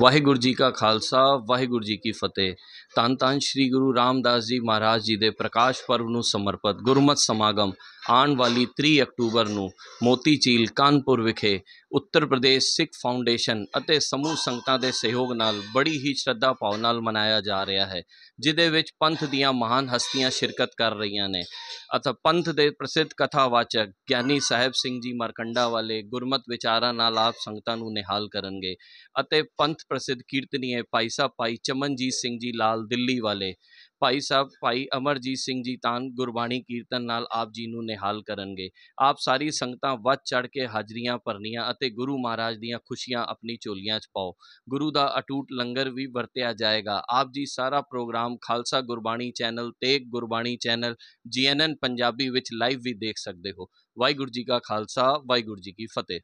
ਵਾਹਿਗੁਰੂ ਜੀ ਕਾ ਖਾਲਸਾ ਵਾਹਿਗੁਰੂ ਜੀ ਕੀ ਫਤਿਹ ਤਨ ਤਨ ਸ੍ਰੀ ਗੁਰੂ ਰਾਮਦਾਸ ਜੀ ਮਹਾਰਾਜ ਜੀ ਦੇ ਪ੍ਰਕਾਸ਼ ਪਰਵ ਨੂੰ ਸਮਰਪਿਤ ਗੁਰਮਤ ਸਮਾਗਮ ਆਉਣ ਵਾਲੀ 3 ਅਕਤੂਬਰ ਨੂੰ ਮੋਤੀ ਝੀਲ ਕਾਨਪੁਰ ਵਿਖੇ ਉੱਤਰ ਪ੍ਰਦੇਸ਼ ਸਿੱਖ ਫਾਊਂਡੇਸ਼ਨ ਅਤੇ ਸਮੂਹ ਸੰਗਤਾਂ ਦੇ ਸਹਿਯੋਗ ਨਾਲ ਬੜੀ ਹੀ ਸ਼ਰਧਾ ਭਾਵ ਨਾਲ ਮਨਾਇਆ ਜਾ ਰਿਹਾ ਹੈ ਜਿਦੇ ਵਿੱਚ ਪੰਥ ਦੀਆਂ ਮਹਾਨ ਹਸਤੀਆਂ ਸ਼ਿਰਕਤ ਕਰ ਰਹੀਆਂ ਨੇ ਅਥਾ ਪੰਥ ਦੇ ਪ੍ਰਸਿੱਧ ਕਥਾਵਾਚਕ ਗਿਆਨੀ ਸਾਹਿਬ ਸਿੰਘ ਜੀ ਮਰਕੰਡਾ ਵਾਲੇ ਗੁਰਮਤ ਵਿਚਾਰਾਂ ਨਾਲ ਆਪ ਸੰਗਤਾਂ ਨੂੰ ਨਿਹਾਲ ਕਰਨਗੇ ਅਤੇ ਪੰਥ ਪ੍ਰਸਿੱਧ ਕੀਰਤਨੀ ਹੈ ਭਾਈ ਸਾਹਿਬ ਭਾਈ ਚਮਨਜੀਤ ਸਿੰਘ ਜੀ ਲਾਲ ਦਿੱਲੀ ਵਾਲੇ ਭਾਈ ਸਾਹਿਬ ਭਾਈ ਅਮਰਜੀਤ ਸਿੰਘ ਜੀ ਤਾਂ ਗੁਰਬਾਣੀ ਕੀਰਤਨ ਨਾਲ ਆਪ ਜੀ ਨੂੰ ਨਿਹਾਲ ਕਰਨਗੇ ਆਪ ਸਾਰੀ ਸੰਗਤਾਂ ਵੱਧ ਚੜ ਕੇ ਹਾਜ਼ਰੀਆਂ ਭਰਨੀਆਂ ਅਤੇ ਗੁਰੂ ਮਹਾਰਾਜ ਦੀਆਂ ਖੁਸ਼ੀਆਂ ਆਪਣੀ ਝੋਲੀਆਂ 'ਚ ਪਾਓ ਗੁਰੂ ਦਾ ਅਟੂਟ ਲੰਗਰ ਵੀ ਵਰਤਿਆ ਜਾਏਗਾ ਆਪ ਜੀ ਸਾਰਾ ਪ੍ਰੋਗਰਾਮ ਖਾਲਸਾ ਗੁਰਬਾਣੀ ਚੈਨਲ ਤੇ ਗੁਰਬਾਣੀ ਚੈਨਲ ਜੀਐਨਐਨ ਪੰਜਾਬੀ ਵਿੱਚ ਲਾਈਵ ਵੀ ਦੇਖ ਸਕਦੇ ਹੋ ਵਾਹਿਗੁਰੂ ਜੀ ਕਾ ਖਾਲਸਾ ਵਾਹਿਗੁਰੂ ਜੀ ਕੀ ਫਤਿਹ